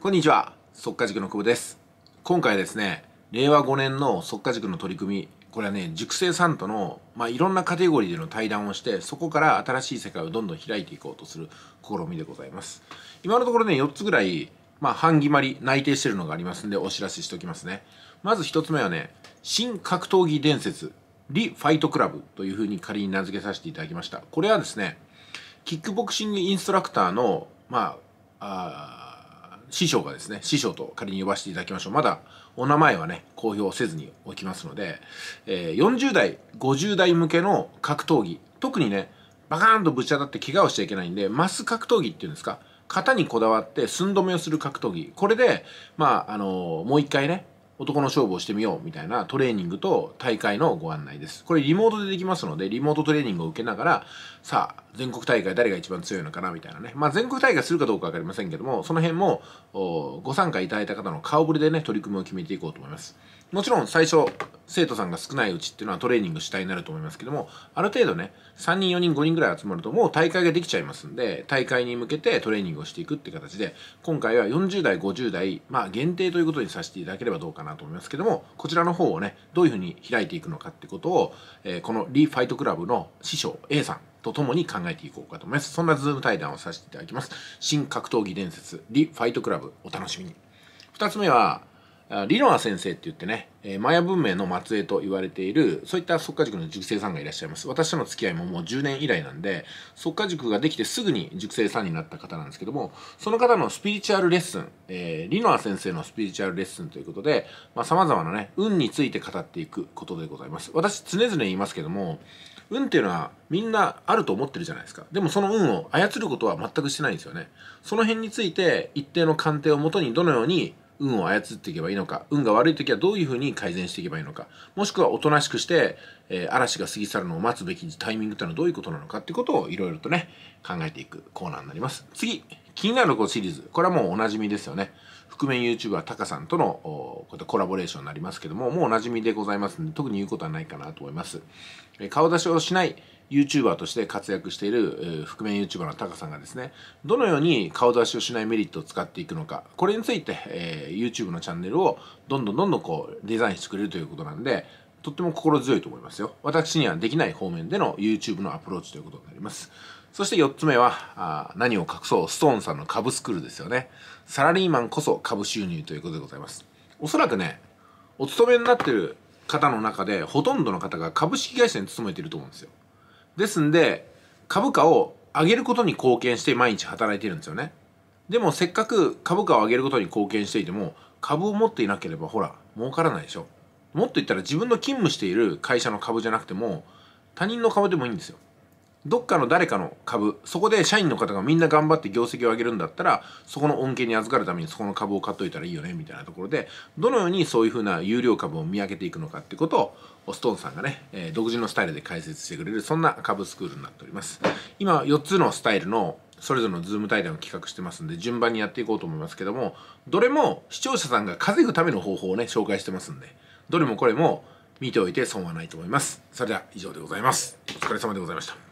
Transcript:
こんにちは、速化塾の久保です。今回ですね、令和5年の速化塾の取り組み、これはね、熟成さんとの、まあ、いろんなカテゴリーでの対談をして、そこから新しい世界をどんどん開いていこうとする試みでございます。今のところね、4つぐらい、まあ、半決まり、内定してるのがありますんで、お知らせしておきますね。まず1つ目はね、新格闘技伝説、リ・ファイトクラブというふうに仮に名付けさせていただきました。これはですね、キックボクシングインストラクターの、まあ、あ師匠がですね、師匠と仮に呼ばせていただきましょう。まだお名前はね、公表せずにおきますので、えー、40代、50代向けの格闘技、特にね、バカーンとぶち当たって怪我をしちゃいけないんで、マス格闘技っていうんですか、型にこだわって寸止めをする格闘技。これで、まあ、あのー、もう一回ね、男の勝負をしてみようみたいなトレーニングと大会のご案内です。これリモートでできますので、リモートトレーニングを受けながら、さあ、全国大会誰が一番強いのかなみたいなね、まあ、全国大会するかどうか分かりませんけどもその辺もご参加いただいた方の顔ぶれでね取り組みを決めていこうと思いますもちろん最初生徒さんが少ないうちっていうのはトレーニング主体になると思いますけどもある程度ね3人4人5人ぐらい集まるともう大会ができちゃいますんで大会に向けてトレーニングをしていくって形で今回は40代50代まあ限定ということにさせていただければどうかなと思いますけどもこちらの方をねどういうふうに開いていくのかってことを、えー、このリーファイトクラブの師匠 A さんとともに考えていこうかと思います。そんなズーム対談をさせていただきます。新格闘技伝説、リ・ファイトクラブ、お楽しみに。2つ目は、リノア先生って言ってね、えマヤ文明の末裔と言われている、そういった即家塾の塾生さんがいらっしゃいます。私との付き合いももう10年以来なんで、即家塾ができてすぐに塾生さんになった方なんですけども、その方のスピリチュアルレッスン、えー、リノア先生のスピリチュアルレッスンということで、まあ、様々なね、運について語っていくことでございます。私常々言いますけども、運っていうのはみんなあると思ってるじゃないですかでもその運を操ることは全くしてないんですよねその辺について一定の鑑定をもとにどのように運を操っていけばいいのか運が悪い時はどういうふうに改善していけばいいのかもしくはおとなしくして、えー、嵐が過ぎ去るのを待つべきタイミングってのはどういうことなのかってことをいろいろとね考えていくコーナーになります次気になる子シリーズこれはもうおなじみですよね覆面 YouTuber タカさんとのこういったコラボレーションになりますけどももうおなじみでございますので特に言うことはないかなと思います顔出しをしない YouTuber として活躍している覆面 YouTuber のタカさんがですねどのように顔出しをしないメリットを使っていくのかこれについて、えー、YouTube のチャンネルをどんどんどんどんこうデザインしてくれるということなんでとっても心強いと思いますよ私にはできない方面での YouTube のアプローチということになりますそして4つ目はあ何を隠そうストーンさんの株スクールですよねサラリーマンこそ株収入ということでございますおそらくねお勤めになってる方の中でほとんどの方が株式会社に勤めてると思うんですよですんで株価を上げることに貢献して毎日働いてるんですよねでもせっかく株価を上げることに貢献していても株を持っていなければほら儲からないでしょもっと言ったら自分の勤務している会社の株じゃなくても他人の株でもいいんですよどっかの誰かの株そこで社員の方がみんな頑張って業績を上げるんだったらそこの恩恵に預かるためにそこの株を買っといたらいいよねみたいなところでどのようにそういうふうな有料株を見分けていくのかってことをストーンさんがね、えー、独自のスタイルで解説してくれるそんな株スクールになっております今4つのスタイルのそれぞれのズーム対談を企画してますんで順番にやっていこうと思いますけどもどれも視聴者さんが稼ぐための方法をね紹介してますんでどれもこれも見ておいて損はないと思いますそれでは以上でございますお疲れ様でございました